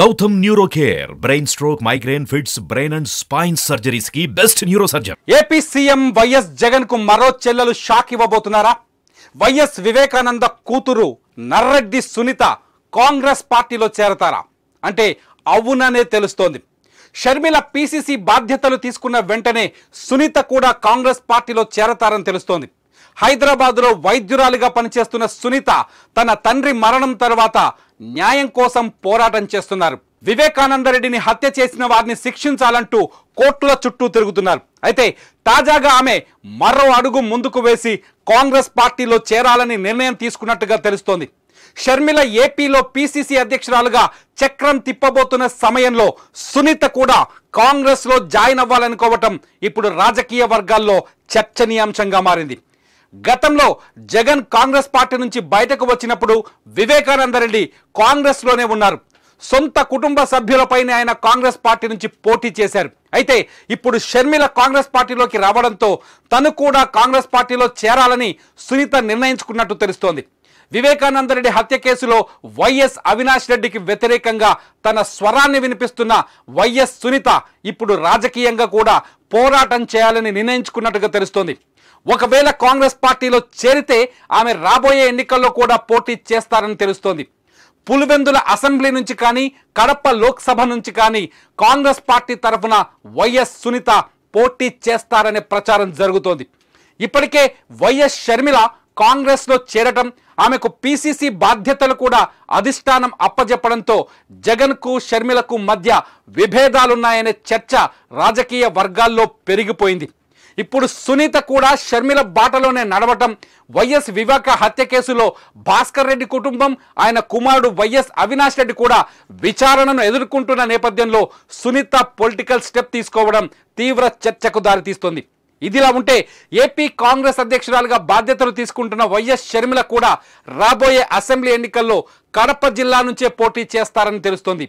Gautam neuro care brain stroke migraine fits brain and spine surgeries కి best neuro surgeon AP CM YS Jagan కు మరో చెల్లెలు shock ఇవ్వబోతున్నారా YS Vivekananda కూతురు నర్రెడ్డి సునీత కాంగ్రెస్ పార్టీలో చేరతారా అంటే అవుననే తెలుస్తోంది షర్మిల పీసీసీ బాధ్యతలు తీసుకున్న వెంటనే సునీత కూడా కాంగ్రెస్ పార్టీలో చేరతారని తెలుస్తోంది హైదరాబాద్లో వైద్యురాలిగా పనిచేస్తున్న సునీత తన తండ్రి మరణం తర్వాత న్యాయం కోసం పోరాటం చేస్తున్నారు వివేకానందరెడ్డిని హత్య చేసిన వారిని శిక్షించాలంటూ కోర్టుల చుట్టూ తిరుగుతున్నారు అయితే తాజాగా ఆమె మరో అడుగు ముందుకు వేసి కాంగ్రెస్ పార్టీలో చేరాలని నిర్ణయం తీసుకున్నట్టుగా తెలుస్తోంది షర్మిల ఏపీలో పిసిసి అధ్యక్షురాలుగా చక్రం తిప్పబోతున్న సమయంలో సునీత కూడా కాంగ్రెస్లో జాయిన్ అవ్వాలనుకోవటం ఇప్పుడు రాజకీయ వర్గాల్లో చర్చనీయాంశంగా మారింది గతంలో జగన్ కాంగ్రెస్ పార్టీ నుంచి బయటకు వచ్చినప్పుడు వివేకానంద రెడ్డి కాంగ్రెస్లోనే ఉన్నారు సొంత కుటుంబ సభ్యులపైనే ఆయన కాంగ్రెస్ పార్టీ నుంచి పోటీ చేశారు అయితే ఇప్పుడు షర్మిల కాంగ్రెస్ పార్టీలోకి రావడంతో తను కూడా కాంగ్రెస్ పార్టీలో చేరాలని సునీత నిర్ణయించుకున్నట్టు తెలుస్తోంది వివేకానందరెడ్డి హత్య కేసులో వైఎస్ అవినాష్ రెడ్డికి వ్యతిరేకంగా తన స్వరాన్ని వినిపిస్తున్న వైఎస్ సునీత ఇప్పుడు రాజకీయంగా కూడా పోరాటం చేయాలని నిర్ణయించుకున్నట్టుగా తెలుస్తోంది ఒకవేళ కాంగ్రెస్ పార్టీలో చేరితే ఆమె రాబోయే ఎన్నికల్లో కూడా పోటీ చేస్తారని తెలుస్తోంది పులివెందుల అసెంబ్లీ నుంచి కానీ కడప లోక్సభ నుంచి కానీ కాంగ్రెస్ పార్టీ తరఫున వైఎస్ సునీత పోటీ చేస్తారనే ప్రచారం జరుగుతోంది ఇప్పటికే వైఎస్ షర్మిల కాంగ్రెస్లో చేరటం ఆమెకు పీసీసీ బాధ్యతలు కూడా అధిష్టానం అప్పజెప్పడంతో జగన్కు షర్మిలకు మధ్య విభేదాలున్నాయనే చర్చ రాజకీయ వర్గాల్లో పెరిగిపోయింది ఇప్పుడు సునీత కూడా షర్మిల బాటలోనే నడవటం వైఎస్ వివేక హత్య కేసులో భాస్కర్ రెడ్డి కుటుంబం ఆయన కుమారుడు వైఎస్ అవినాష్ రెడ్డి కూడా విచారణను ఎదుర్కొంటున్న నేపథ్యంలో సునీత పొలిటికల్ స్టెప్ తీసుకోవడం తీవ్ర చర్చకు దారితీస్తోంది ఇదిలా ఉంటే ఏపీ కాంగ్రెస్ అధ్యక్షురాలుగా బాధ్యతలు తీసుకుంటున్న వైఎస్ షర్మిల కూడా రాబోయే అసెంబ్లీ ఎన్నికల్లో కడప జిల్లా నుంచే పోటీ చేస్తారని తెలుస్తోంది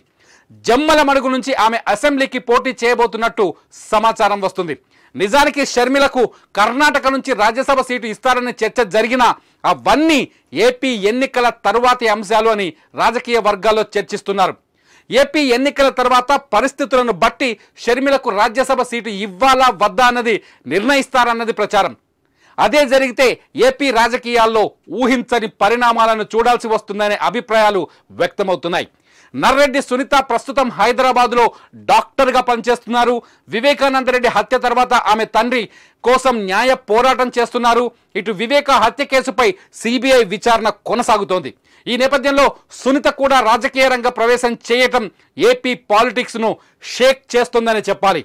జమ్మల మడుగు నుంచి ఆమె అసెంబ్లీకి పోటీ చేయబోతున్నట్టు సమాచారం వస్తుంది నిజానికి షర్మిలకు కర్ణాటక నుంచి రాజ్యసభ సీటు ఇస్తారనే చర్చ జరిగినా అవన్నీ ఏపీ ఎన్నికల తరువాతి అంశాలు అని రాజకీయ వర్గాల్లో చర్చిస్తున్నారు ఏపీ ఎన్నికల తర్వాత పరిస్థితులను బట్టి షర్మిలకు రాజ్యసభ సీటు ఇవ్వాలా వద్దా అన్నది నిర్ణయిస్తారన్నది ప్రచారం అదే జరిగితే ఏపీ రాజకీయాల్లో ఊహించని పరిణామాలను చూడాల్సి వస్తుందనే అభిప్రాయాలు వ్యక్తమవుతున్నాయి నర్రెడ్డి సునీత ప్రస్తుతం హైదరాబాద్లో డాక్టర్గా పనిచేస్తున్నారు వివేకానందరెడ్డి హత్య తర్వాత ఆమె తండ్రి కోసం న్యాయ పోరాటం చేస్తున్నారు ఇటు వివేక హత్య కేసుపై సిబిఐ విచారణ కొనసాగుతోంది ఈ నేపథ్యంలో సునీత కూడా రాజకీయ రంగ ప్రవేశం చేయటం ఏపీ పాలిటిక్స్ను షేక్ చేస్తుందని చెప్పాలి